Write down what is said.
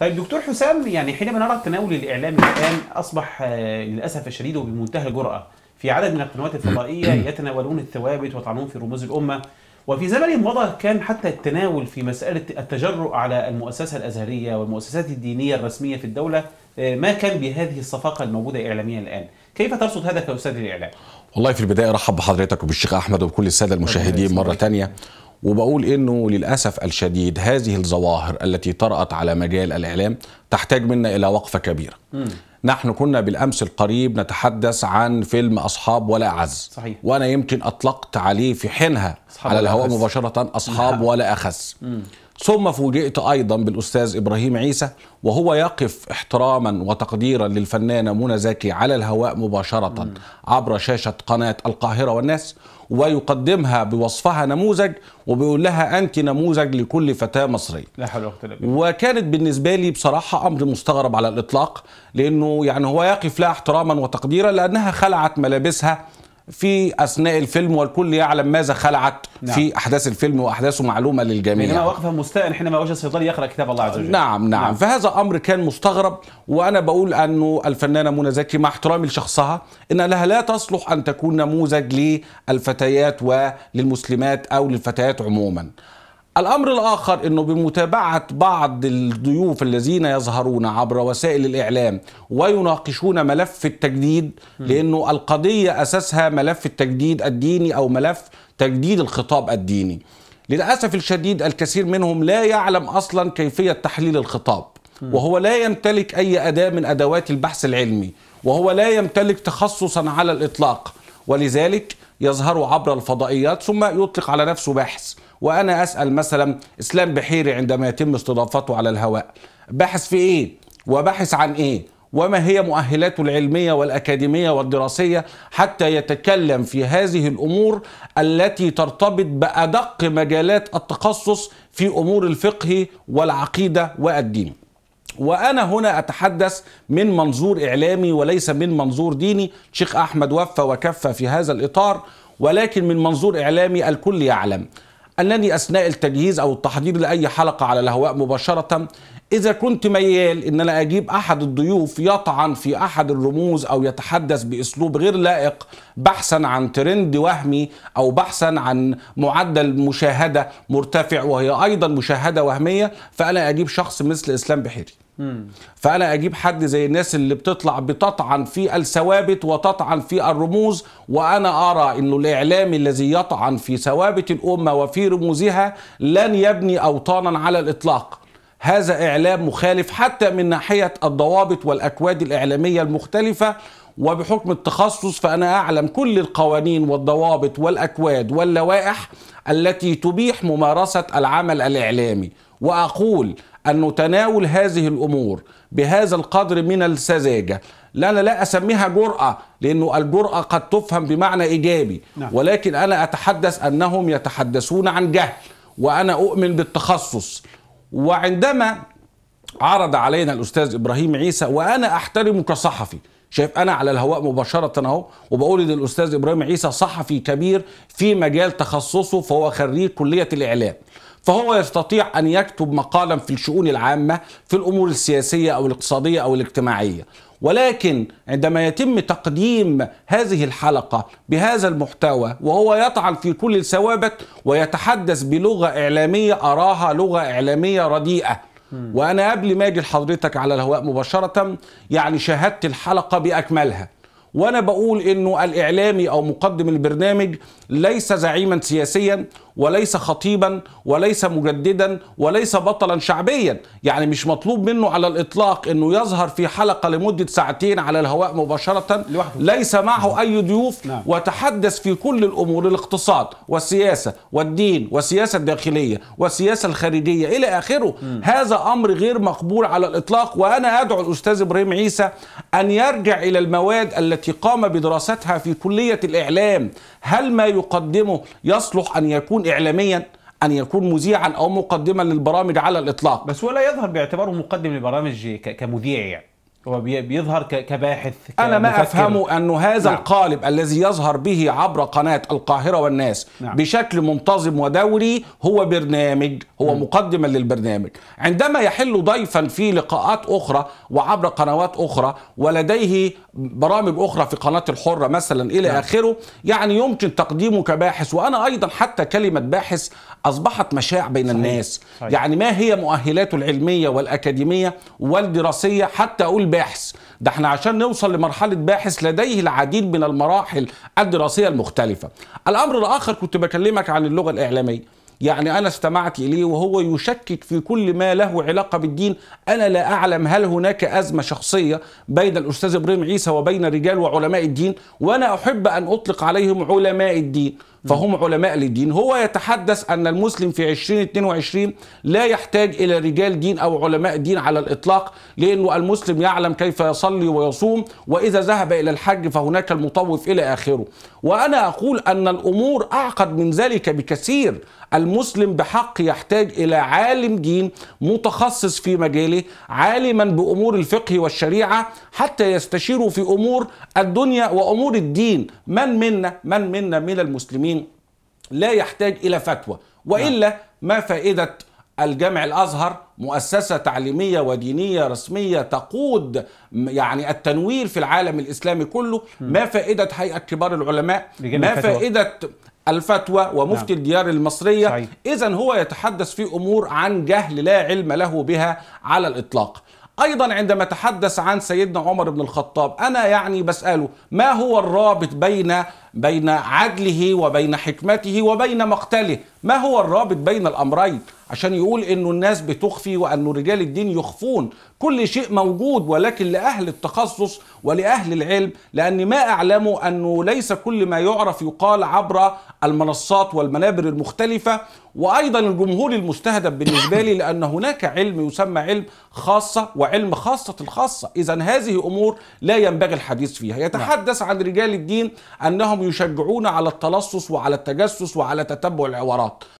طيب دكتور حسام يعني حينما نرى التناول الاعلامي الان اصبح آه، للاسف الشديد وبمنتهى الجراه في عدد من القنوات الفضائيه يتناولون الثوابت ويطعنون في رموز الامه وفي زمن مضى كان حتى التناول في مسألة التجرؤ على المؤسسة الأزهرية والمؤسسات الدينية الرسمية في الدولة آه، ما كان بهذه الصفاقة الموجودة إعلاميا الآن كيف ترصد هذا كأستاذ الإعلام؟ والله في البداية رحب بحضرتك وبالشيخ أحمد وبكل السادة المشاهدين مرة ثانيه وبقول انه للاسف الشديد هذه الظواهر التي طرات على مجال الاعلام تحتاج منا الى وقفه كبيره. م. نحن كنا بالامس القريب نتحدث عن فيلم اصحاب ولا اعز صحيح وانا يمكن اطلقت عليه في حينها على الهواء أخس. مباشره اصحاب نعم. ولا اخس مم. ثم فوجئت ايضا بالاستاذ ابراهيم عيسى وهو يقف احتراما وتقديرا للفنانه منى زكي على الهواء مباشره مم. عبر شاشه قناه القاهره والناس ويقدمها بوصفها نموذج وبيقول لها انت نموذج لكل فتاه مصريه لا حول ولا قوه وكانت بالنسبه لي بصراحه امر مستغرب على الاطلاق لانه يعني هو يقف لها احتراما وتقديرا لانها خلعت ملابسها في اثناء الفيلم والكل يعلم ماذا خلعت نعم. في احداث الفيلم واحداثه معلومه للجميع انما وقف مستاء حينما وجد الشيطان يقرا كتاب الله عز وجل نعم, نعم نعم فهذا امر كان مستغرب وانا بقول انه الفنانه منى زكي مع احترامي لشخصها ان لها لا تصلح ان تكون نموذج للفتيات وللمسلمات او للفتيات عموما الأمر الآخر أنه بمتابعة بعض الضيوف الذين يظهرون عبر وسائل الإعلام ويناقشون ملف التجديد لأنه القضية أساسها ملف التجديد الديني أو ملف تجديد الخطاب الديني للأسف الشديد الكثير منهم لا يعلم أصلا كيفية تحليل الخطاب وهو لا يمتلك أي أداة من أدوات البحث العلمي وهو لا يمتلك تخصصا على الإطلاق ولذلك يظهر عبر الفضائيات ثم يطلق على نفسه باحث وأنا أسأل مثلا إسلام بحيري عندما يتم استضافته على الهواء باحث في إيه وباحث عن إيه وما هي مؤهلاته العلمية والأكاديمية والدراسية حتى يتكلم في هذه الأمور التي ترتبط بأدق مجالات التخصص في أمور الفقه والعقيدة والدين وأنا هنا أتحدث من منظور إعلامي وليس من منظور ديني شيخ أحمد وفى وكفى في هذا الإطار ولكن من منظور إعلامي الكل يعلم أنني أثناء التجهيز أو التحضير لأي حلقة على الهواء مباشرة إذا كنت ميال إن أنا أجيب أحد الضيوف يطعن في أحد الرموز أو يتحدث بأسلوب غير لائق بحثا عن ترند وهمي أو بحثا عن معدل مشاهدة مرتفع وهي أيضا مشاهدة وهمية فأنا أجيب شخص مثل إسلام بحيري فانا اجيب حد زي الناس اللي بتطلع بتطعن في الثوابت وتطعن في الرموز وانا ارى انه الاعلام الذي يطعن في ثوابت الامه وفي رموزها لن يبني اوطانا على الاطلاق هذا اعلام مخالف حتى من ناحيه الضوابط والاكواد الاعلاميه المختلفه وبحكم التخصص فانا اعلم كل القوانين والضوابط والاكواد واللوائح التي تبيح ممارسه العمل الاعلامي واقول ان تناول هذه الامور بهذا القدر من السذاجه لا انا لا اسميها جراه لانه الجراه قد تفهم بمعنى ايجابي نعم. ولكن انا اتحدث انهم يتحدثون عن جهل وانا اؤمن بالتخصص وعندما عرض علينا الاستاذ ابراهيم عيسى وانا احترمه كصحفي شايف انا على الهواء مباشره اهو وبقول ان الاستاذ ابراهيم عيسى صحفي كبير في مجال تخصصه فهو خريج كليه الاعلام فهو يستطيع أن يكتب مقالا في الشؤون العامة في الأمور السياسية أو الاقتصادية أو الاجتماعية ولكن عندما يتم تقديم هذه الحلقة بهذا المحتوى وهو يطعن في كل الثوابت ويتحدث بلغة إعلامية أراها لغة إعلامية رديئة وأنا قبل ما أجي لحضرتك على الهواء مباشرة يعني شاهدت الحلقة بأكملها وأنا بقول إنه الإعلامي أو مقدم البرنامج ليس زعيما سياسيا وليس خطيبا وليس مجددا وليس بطلا شعبيا يعني مش مطلوب منه على الإطلاق أنه يظهر في حلقة لمدة ساعتين على الهواء مباشرة ليس معه نعم. أي ضيوف نعم. وتحدث في كل الأمور الاقتصاد والسياسة والدين والسياسة الداخلية والسياسة الخارجية إلى آخره هذا أمر غير مقبول على الإطلاق وأنا أدعو الأستاذ إبراهيم عيسى أن يرجع إلى المواد التي قام بدراستها في كلية الإعلام هل ما يقدمه يصلح أن يكون اعلاميا ان يكون مذيعا او مقدما للبرامج على الاطلاق بس ولا يظهر باعتباره مقدم للبرامج كمذيع يعني هو بيظهر كباحث انا ما افهمه انه هذا نعم. القالب الذي يظهر به عبر قناه القاهره والناس نعم. بشكل منتظم ودوري هو برنامج هو م. مقدما للبرنامج عندما يحل ضيفا في لقاءات اخرى وعبر قنوات اخرى ولديه برامج اخرى في قناه الحره مثلا الى نعم. اخره يعني يمكن تقديمه كباحث وانا ايضا حتى كلمه باحث اصبحت مشاع بين صحيح. الناس صحيح. يعني ما هي مؤهلاته العلميه والاكاديميه والدراسيه حتى اقول باحث ده احنا عشان نوصل لمرحلة باحث لديه العديد من المراحل الدراسية المختلفة الأمر الآخر كنت بكلمك عن اللغة الإعلامية يعني أنا استمعت إليه وهو يشكك في كل ما له علاقة بالدين أنا لا أعلم هل هناك أزمة شخصية بين الأستاذ إبراهيم عيسى وبين رجال وعلماء الدين وأنا أحب أن أطلق عليهم علماء الدين فهم علماء للدين هو يتحدث أن المسلم في 2022 لا يحتاج إلى رجال دين أو علماء دين على الإطلاق لأنه المسلم يعلم كيف يصلي ويصوم وإذا ذهب إلى الحج فهناك المطوف إلى آخره وأنا أقول أن الأمور أعقد من ذلك بكثير المسلم بحق يحتاج إلى عالم دين متخصص في مجاله عالما بأمور الفقه والشريعة حتى يستشيره في أمور الدنيا وأمور الدين من منا من منا من المسلمين لا يحتاج إلى فتوى وإلا نعم. ما فائدة الجامع الازهر مؤسسه تعليميه ودينيه رسميه تقود يعني التنوير في العالم الاسلامي كله ما فائده هيئه كبار العلماء ما فائده الفتوى ومفتي نعم. الديار المصريه اذا هو يتحدث في امور عن جهل لا علم له بها على الاطلاق ايضا عندما تحدث عن سيدنا عمر بن الخطاب انا يعني بساله ما هو الرابط بين بين عدله وبين حكمته وبين مقتله ما هو الرابط بين الامرين عشان يقول انه الناس بتخفي وانه رجال الدين يخفون كل شيء موجود ولكن لاهل التخصص ولاهل العلم لان ما اعلمه انه ليس كل ما يعرف يقال عبر المنصات والمنابر المختلفه وايضا الجمهور المستهدف بالنسبه لي لان هناك علم يسمى علم خاصه وعلم خاصه الخاصه اذا هذه امور لا ينبغي الحديث فيها نعم. يتحدث عن رجال الدين انهم يشجعون على التلصص وعلى التجسس وعلى تتبع العوارات